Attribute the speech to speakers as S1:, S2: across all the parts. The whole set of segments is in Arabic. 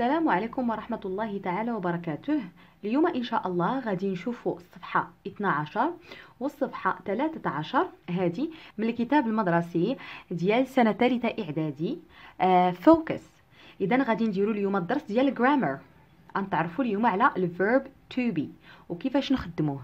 S1: السلام عليكم ورحمة الله تعالى وبركاته اليوم إن شاء الله غادي نشوفوا الصفحة 12 والصفحة 13 هذه من الكتاب المدرسي ديال سنة ثالثة إعدادي آه، فوكس إذا غادي نديروا اليوم الدرس ديال الجرامر تعرفوا اليوم على الفيرب تو بي وكيفاش نخدموه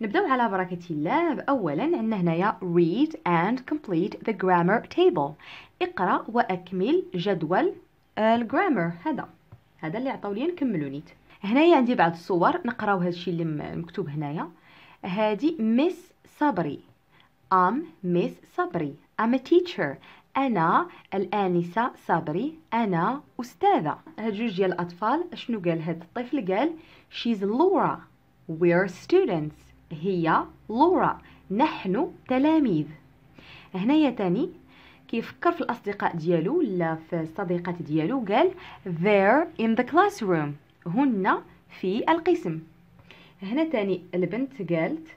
S1: نبداو على بركة الله أولا عندنا هنايا read and complete the grammar table اقرأ وأكمل جدول الجرامر هذا هذا اللي عطاو لي نكملو نيت هنايا عندي بعض الصور نقراو هادشي اللي مكتوب هنايا هادي ميس صبري ام ميس صبري ام تيتشر انا الانسه صبري انا استاذه هاد جوج ديال الاطفال شنو قال هاد الطفل قال شيز لورا وي ار ستودنتس هي لورا نحن تلاميذ هنايا تاني كيفكر في الاصدقاء ديالو ولا في الصديقات ديالو قال they're in the classroom هن في القسم هنا تاني البنت قالت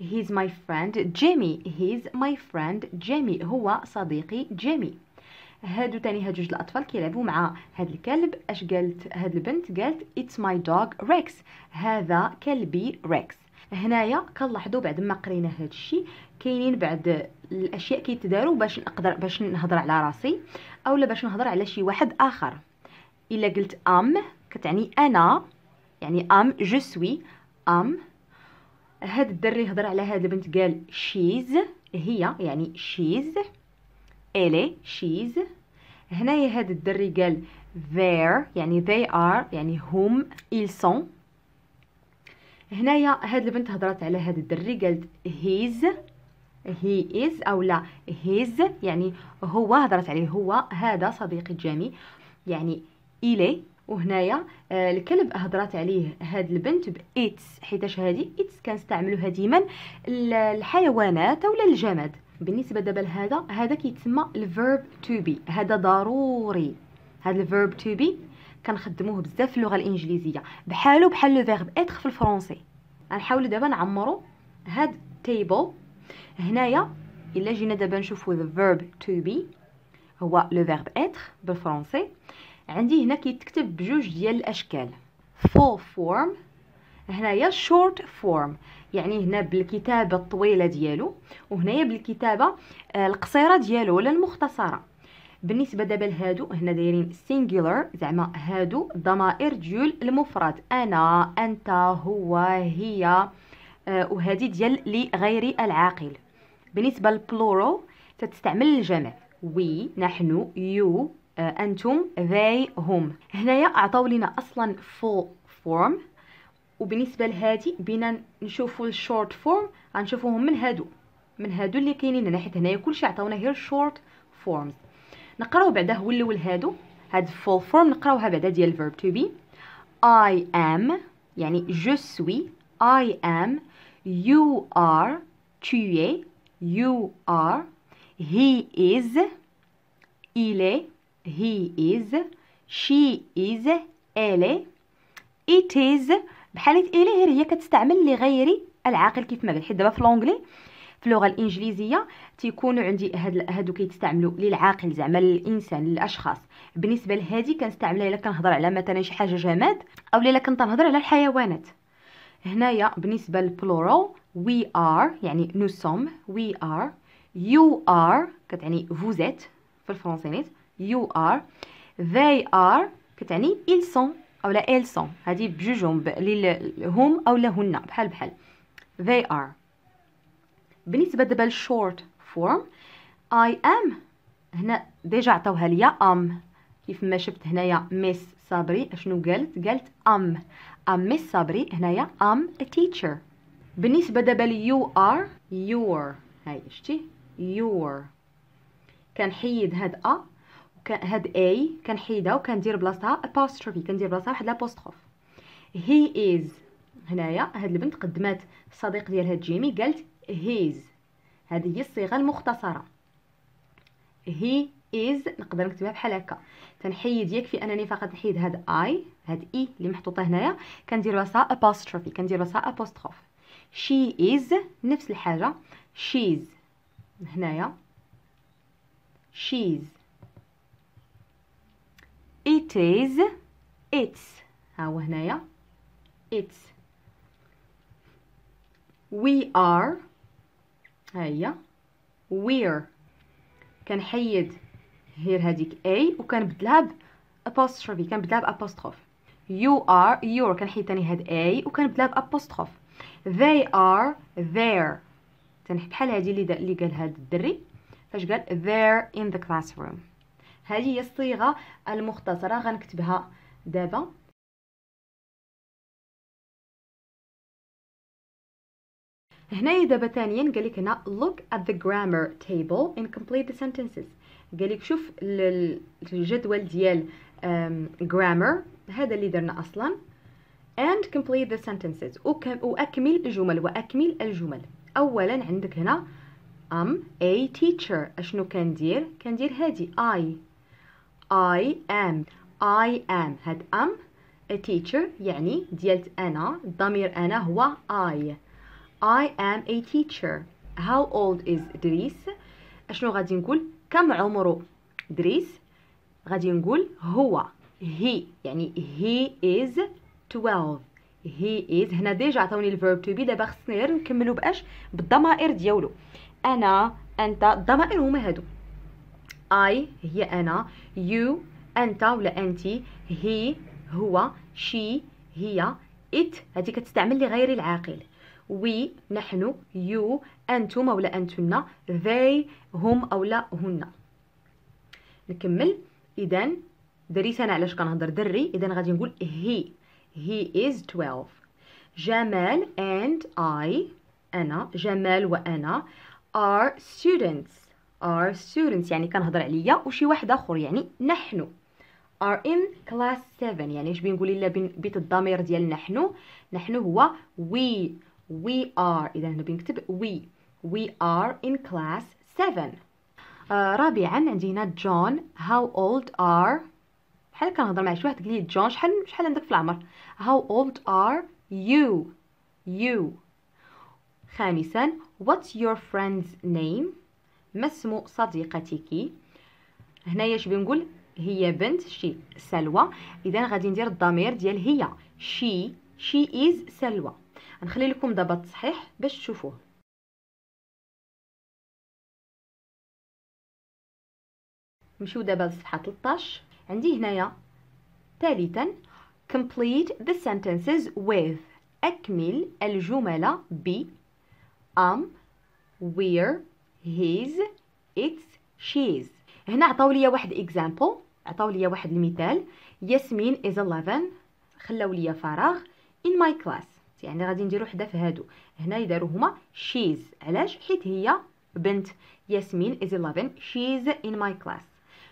S1: he's my friend Jimmy he's my friend Jimmy هو صديقي جيمي هادو تاني هاد جوج الاطفال كيلعبوا مع هاد الكلب اش قالت هاد البنت قالت it's my dog Rex هذا كلبي ريكس هنايا كنلاحظوا بعد ما قرينا هذا الشيء كاينين بعد الاشياء كيتداروا باش نقدر باش نهضر على راسي اولا باش نهضر على شي واحد اخر الا قلت ام كتعني انا يعني ام جو سوي ام هاد الدري هضر على هاد البنت قال شيز هي يعني شيز الي شيز هنايا هاد الدري قال ذير يعني they are يعني هم ils sont هنايا هاد البنت هضرات على هاد الدري قالت هيز هي از او لا هيز يعني هو هضرات عليه هو هذا صديقي جامي يعني إلي وهنايا آه الكلب هضرات عليه هاد البنت بايتس حيتاش هادي ايتس كنستعملوها ديما الحيوانات اولا الجماد بالنسبه دابا لهذا هذا كيتسمى الفيرب تو بي هذا ضروري هاد الفيرب تو بي كنخدموه بزاف في اللغه الانجليزيه بحالو بحال لو فيرب اتر في الفرونسي غنحاولوا دابا نعمرو هاد تيبل هنايا الا جينا دابا نشوفوا ذا فيرب تو بي هو لو فيرب اتر بالفرنسي عندي هنا كيتكتب بجوج ديال الاشكال full form هنايا short form يعني هنا بالكتابه الطويله ديالو وهنايا بالكتابه آه، القصيره ديالو ولا المختصره بالنسبه دابا لهادو هنا دايرين سينجولار زعما هادو ضمائر ديال المفرد انا انت هو هي آه، وهذه ديال لغير العاقل بالنسبه للبلورو تتستعمل الجمع وي نحن يو آه، انتم they هم هنايا عطاو لنا اصلا full form وبالنسبه لهادي بينا نشوفوا الشورت فورم غنشوفوهم من هادو من هادو اللي كاينين هنا حيت هنايا كلشي عطاونا غير شورت فورمز نقراو بعدا هو الاول هادو هاد فول فورم نقراوها بعدا ديال الفيرب تو بي اي ام يعني جو سوي اي ام يو ار تو اي يو ار هي از il هي از شي از is elle از بحالة إلي هي كتستعمل لغير العاقل كيف ما قلت حيت دابا في لونجلي في اللغه الانجليزيه تيكونوا عندي هاد هادو كيتستعملوا للعاقل زعما للانسان للاشخاص بالنسبه لهادي كنستعملها الا كنهضر على مثلا شي حاجه جماد او الا كنت نهضر على الحيوانات هنايا بالنسبه للبلورال وي ار يعني نو سوم وي ار يو ار كتعني فوزيت في الفرنسينيت يو ار they are كتعني ils sont او لا ils sont هذه بجوجهم هم او لهن بحال بحال they are بالنسبه دابا للشورت فورم اي ام هنا ديجا عطاوها ليا ام كيف ما شفت هنايا ميس صابري اشنو قالت قالت ام ام ميس صابري هنايا ام teacher بالنسبه دابا you ار يور هاي شتي يور كنحيد هاد ا هاد A كنحيدها وكندير بلاصتها apostrophe كندير بلاصتها واحد لابوستخوف هي از هنايا هاد البنت قدمات الصديق ديالها جيمي قالت هيز هذه هي الصيغه المختصره هي از نقدر نكتبها بحال هكا تنحيد يكفي انني فقط نحيد هاد اي هاد اي e اللي محطوطه هنايا كندير وسا ابوستروفي كندير وسا ابوستروف شي از نفس الحاجه شيز هنايا شيز ات از اتس ها هو هنايا اتس وي ار ها هي وير كنحيد غير هذيك اي وكنبدلها ب apostrophe كنبدلها ب apostrophe you are your كنحيد ثاني هاد اي وكنبدلها ب apostrophe they are there تنحي بحال هادي اللي اللي قال هاد الدري فاش قال there in the classroom هذه هي الصيغه المختصره غنكتبها دابا هنايا دابا ثانيا قال لك هنا look at the grammar table and complete the sentences قال لك شوف الجدول ديال grammar هذا اللي درنا اصلا and complete the sentences واكمل الجمل واكمل الجمل اولا عندك هنا am a teacher اشنو كندير كندير هادي I I am I am هاد am a teacher يعني ديالت انا ضمير انا هو I I am a teacher How old is دريس اشنو غادي نقول كم عمره دريس غادي نقول هو he يعني he is 12 he is هنا ديجا عطاوني الفيرب تو بي دابا خصني غير نكملو باش بالضمائر ديالو انا انت الضمائر هما هادو I هي انا you انت ولا انت he هو she هي it هذه كتستعمل لغير العاقل وي نحن يو أنتم أو لا أنتن they هم أو لا هن نكمل إذا دريت أنا علاش كنهضر دري إذا غادي نقول هي هي از 12 جمال اند اي أنا جمال وأنا ار ستودنتس ار ستودنتس يعني كنهضر عليا وشي واحد آخر يعني نحن are in class 7 يعني اش بنقول الا بيت الضمير ديال نحن نحن هو وي we are إذا هنا بنكتب we we are in class 7 آه رابعا عندي هنا جون how old are بحال كنهضر مع شي واحد قال لي جون شحال شحال عندك في العمر how old are you you خامسا what's your friend's name ما اسم صديقتك هنايا اش بنقول هي بنت شي سلوى اذا غادي ندير الضمير ديال هي she she is سلوى غنخلي لكم دابا التصحيح باش تشوفوه نمشيو دابا للصفحه 13 عندي هنايا ثالثا complete the sentences with اكمل الجمل ب ام where هيز it's she's هنا عطاو ليا واحد اكزامبل عطاو ليا واحد المثال ياسمين is 11 خلاو ليا فراغ in my class يعني غادي نديرو حدا في هادو هنا يدارو هما شيز علاش حيت هي بنت ياسمين از 11 شيز ان ماي كلاس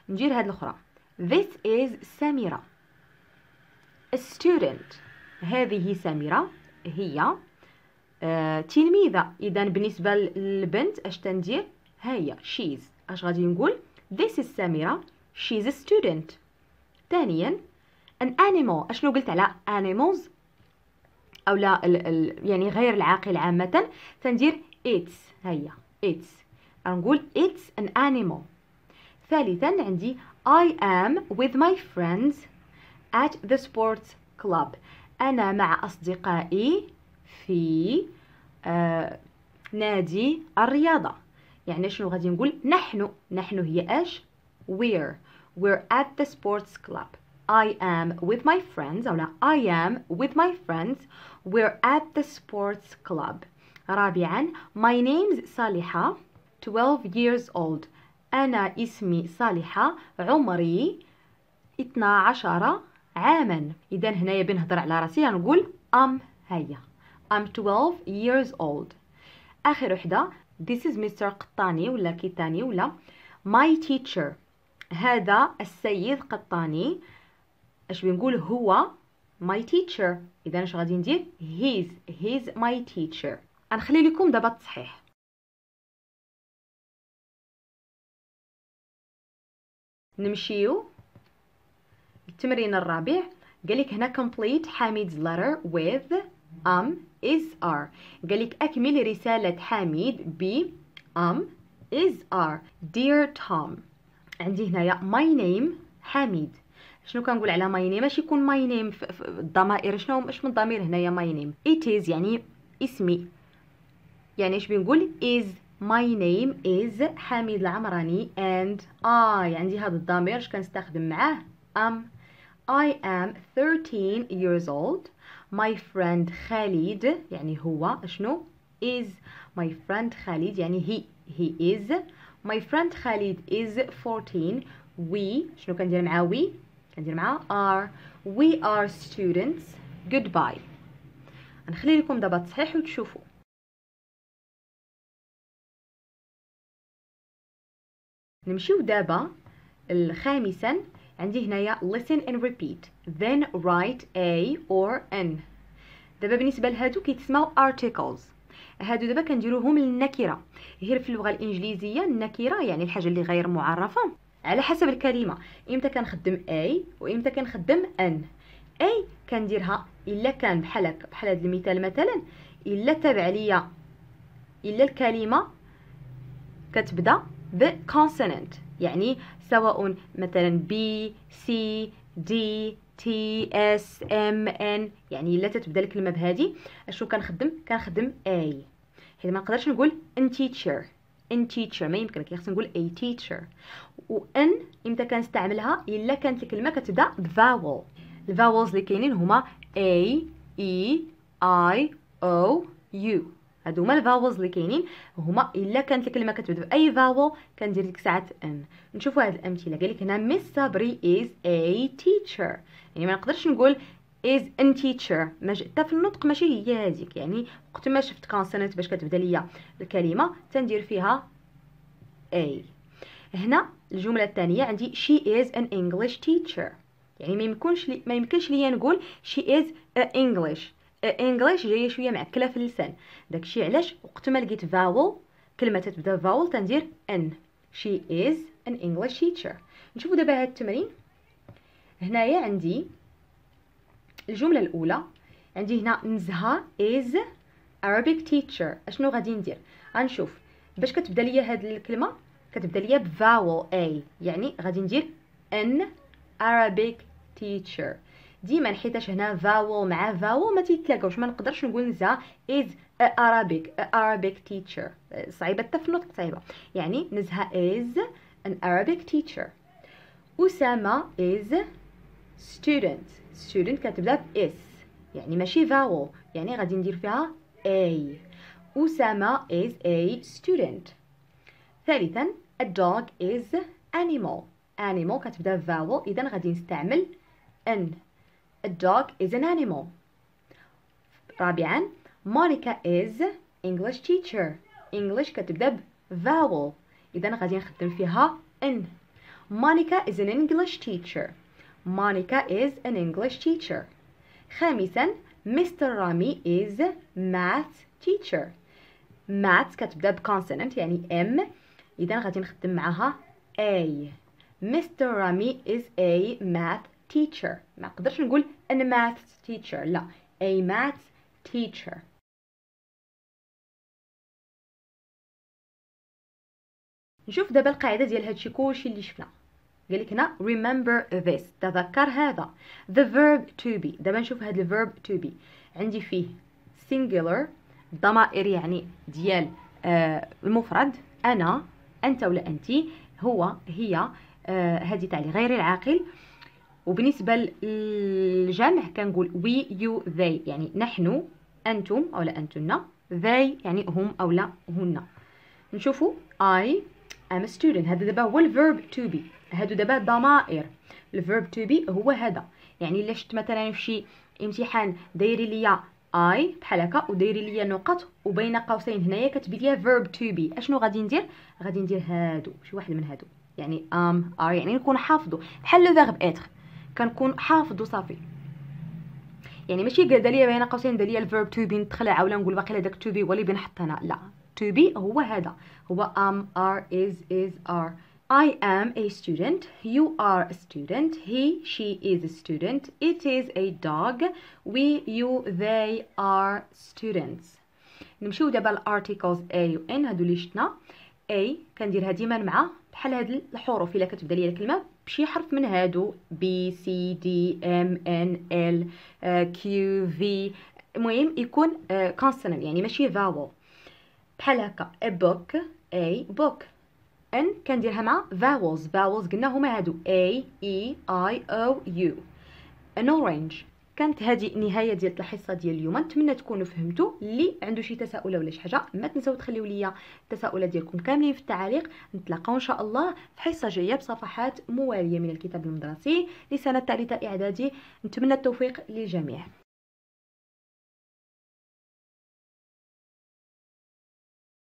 S1: ندير هاد الاخرى ذيس از سميره ا ستودنت هذه سميره هي آه تلميذه اذا بالنسبه للبنت اش تندير ها هي شيز اش غادي نقول ذيس از سميره شيز ا ستودنت ثانيا ان انيمال اشنو قلت على انيمالز او لا الـ الـ يعني غير العاقل عامه تندير اتس هيا اتس نقول اتس ان animal ثالثا عندي I am with my friends at the sports club أنا مع أصدقائي في آه نادي الرياضة يعني شنو غادي نقول نحن نحن هي اش we're we're at the sports club I am with my friends. Hola, I am with my friends. We're at the sports club. رابعا, my name's Saliha, 12 years old. أنا اسمي صالحة عمري 12 عاما إذا هنا بنهضر على راسي نقول I'm هيا I'm 12 years old آخر وحدة This is Mr. قطاني ولا كيتاني ولا My teacher هذا السيد قطاني اش بنقول هو my teacher اذا اش غادي ندير هيز هيز my teacher غنخلي لكم دابا التصحيح نمشيو التمرين الرابع قالك هنا complete حميد's letter with am um is are قالك اكمل رسالة حميد ب am um is are dear Tom عندي هنايا my name حميد شنو كنقول على ماي نيم ماشي يكون ماي نيم الضمائر شنو اش من ضمير هنايا ماي نيم ات يعني اسمي يعني اش بنقول از ماي نيم از حميد العمراني اند اي عندي هذا الضمير اش كنستخدم معاه ام اي ام 13 years old my friend خالد يعني هو شنو is my friend خالد يعني he he is my friend خالد is 14 we شنو كندير مع we معاها ار are we are students goodbye نخلي لكم دابا التصحيح وتشوفوا نمشيو دابا الخامسا عندي هنايا listen and repeat then write a or n دابا بالنسبه لهادو كيتسموا articles هادو دابا كنديروهم للنكره غير في اللغه الانجليزيه النكره يعني الحاجه اللي غير معرفه على حسب الكلمه امتى كنخدم اي وامتى كنخدم ان اي كنديرها الا كان بحال هكا بحال هذا المثال مثلا الا تابع ليا الا الكلمه كتبدا ب consonant يعني سواء مثلا بي سي دي تي اس ام ان يعني الا تتبدا الكلمه بهذه اشنو كنخدم كنخدم اي حيت ما نقدرش نقول ان ان تيتشر ما يمكنك خصني نقول اي تيتشر وان امتى كنستعملها الا كانت الكلمه كتبدا بفاول الفاولز اللي كاينين هما اي اي اي او يو هادو هما الفاولز اللي كاينين هما الا كانت الكلمه كتبدا باي فاول كندير ديك ساعه ان نشوفوا هاد الامثله قال لك هنا ميس صبري از اي تيتشر يعني ما نقدرش نقول is a teacher ماشي حتى في النطق ماشي هي هذيك يعني وقت ما شفت كونسونانت باش كتبدا ليا الكلمه تندير فيها اي هنا الجمله الثانيه عندي she is an english teacher يعني ما يمكنش لي ما يمكنش ليا نقول she is a english a english جايه شويه معكله في اللسان داكشي علاش وقت ما لقيت vowel كلمه تبدا فاول تندير ان she is an english teacher نشوفوا دابا هاد التمرين هنايا عندي الجمله الاولى عندي هنا نزهه از Arabic teacher اشنو غادي ندير غنشوف باش كتبدا ليا هاد الكلمه كتبدا ليا بفاول اي يعني غادي ندير ان Arabic teacher ديما حيتاش هنا فاول مع فاول ما تيتلاقاوش ما نقدرش نقول نزهه از Arabic Arabic teacher صعيبه حتى في النطق صعيبه يعني نزهه از ان Arabic teacher أسامة is student student ب بإس يعني ماشي vowel يعني غادي ندير فيها A أسامة is a student ثالثا a dog is animal animal كتبدا vowel إذا غادي نستعمل ان a dog is an animal رابعا مونيكا is English teacher English كتبدا ب vowel إذا غادي نخدم فيها ان مونيكا is an English teacher Monica is an English teacher. خامسا Mr. رامي is math teacher. math كتبدا بكونسوننت يعني ام اذا غادي نخدم معاها a. Mr. رامي is a math teacher. ما نقدرش نقول an math teacher لا a math teacher. نشوف دابا القاعده ديال هادشي كلشي اللي شفنا قال لك هنا remember this تذكر هذا the verb to be دابا نشوف هذا الverb to be عندي فيه singular ضمائر يعني ديال آه المفرد انا انت ولا انت هو هي آه، هذه آه تاع غير العاقل وبالنسبه للجمع كنقول we you they يعني نحن انتم او لا انتن they يعني هم او لا هن نشوفوا I am a student هذا دابا هو الverb to be هادو دابا ضمائر الفيرب تو بي هو هذا يعني الا شفت مثلا في شي امتحان دايري ليا اي بحال هكا ودايري ليا نقط وبين قوسين هنايا كتبي ليا فيرب تو بي اشنو غادي ندير غادي ندير هادو شي واحد من هادو يعني ام ار يعني نكون حافظه بحال لو فيرب اتر كنكون حافظه صافي يعني ماشي قال ليا بين قوسين دار ليا الفيرب تو بي نتخلع ولا نقول باقي هذاك تو بي هو اللي بنحط هنا لا تو بي هو هذا هو ام ار از از ار I am a student you are a student he she is a student it is a dog we you they are students نمشيو دابا الارتيكلز a و n هادو اللي شتنا. a كنديرها ديما مع بحال هاد الحروف الا كتبدا ليا الكلمه بشي حرف من هادو b c d m n l uh, q v المهم يكون كونسوننت آه، uh, يعني ماشي فاول بحال هكا a book a book ان كنديرها مع vowels vowels قلنا هما هادو a e i o u an orange كانت هذه نهايه ديال الحصه ديال اليوم نتمنى تكونوا فهمتوا اللي عنده شي تساؤل ولا شي حاجه ما تنساو تخليو ليا التساؤلات ديالكم كاملين في التعليق نتلاقاو ان شاء الله في حصه جايه بصفحات مواليه من الكتاب المدرسي لسنه الثالثه اعدادي نتمنى التوفيق للجميع